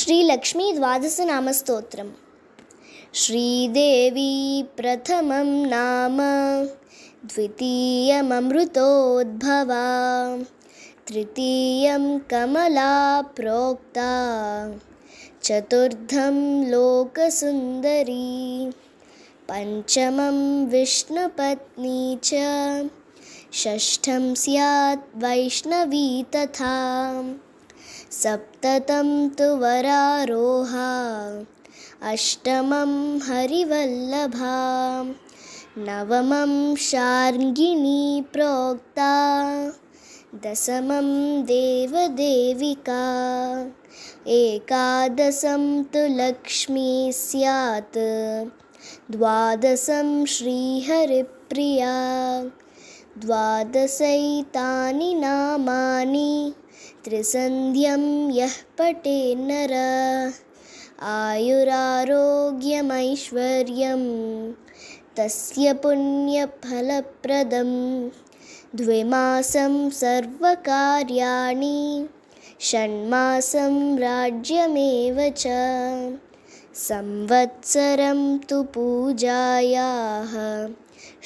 श्रीलक्ष्मीद्वादशनामस्तोत्रम् श्रीदेवी प्रथमं नाम द्वितीयममृतोद्भवा तृतीयं कमला प्रोक्ता चतुर्थं लोकसुन्दरी पञ्चमं विष्णुपत्नी च षष्ठं स्यात् वैष्णवी तथा सप्ततं तु वरारोहा अष्टमं हरिवल्लभा नवमं शार्ङ्गिणी प्रोक्ता दशमं देवदेविका तु लक्ष्मी स्यात् द्वादशं श्रीहरिप्रिया द्वादशैतानि नामानि त्रिसन्ध्यं यः पटे नर आयुरारोग्यमैश्वर्यं तस्य पुण्यफलप्रदं द्विमासं सर्वकार्याणि षण्मासं राज्यमेव च संवत्सरं तु पूजायाः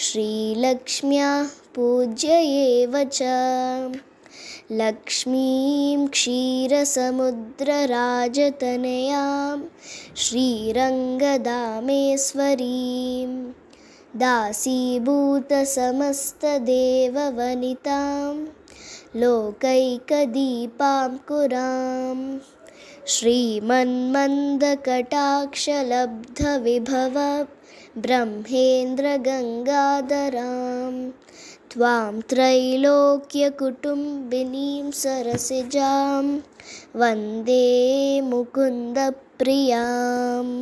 श्रीलक्ष्म्याः पूज्य एव लक्ष्मीं क्षीरसमुद्रराजतनयां श्रीरङ्गदामेश्वरीं दासीभूतसमस्तदेववनितां लोकैकदीपां कुरां श्रीमन्मन्दकटाक्षलब्धविभव ब्रह्मेन्द्रगङ्गाधराम् त्वां त्रैलोक्यकुटुम्बिनीं सरसिजां वन्दे मुकुन्दप्रियाम्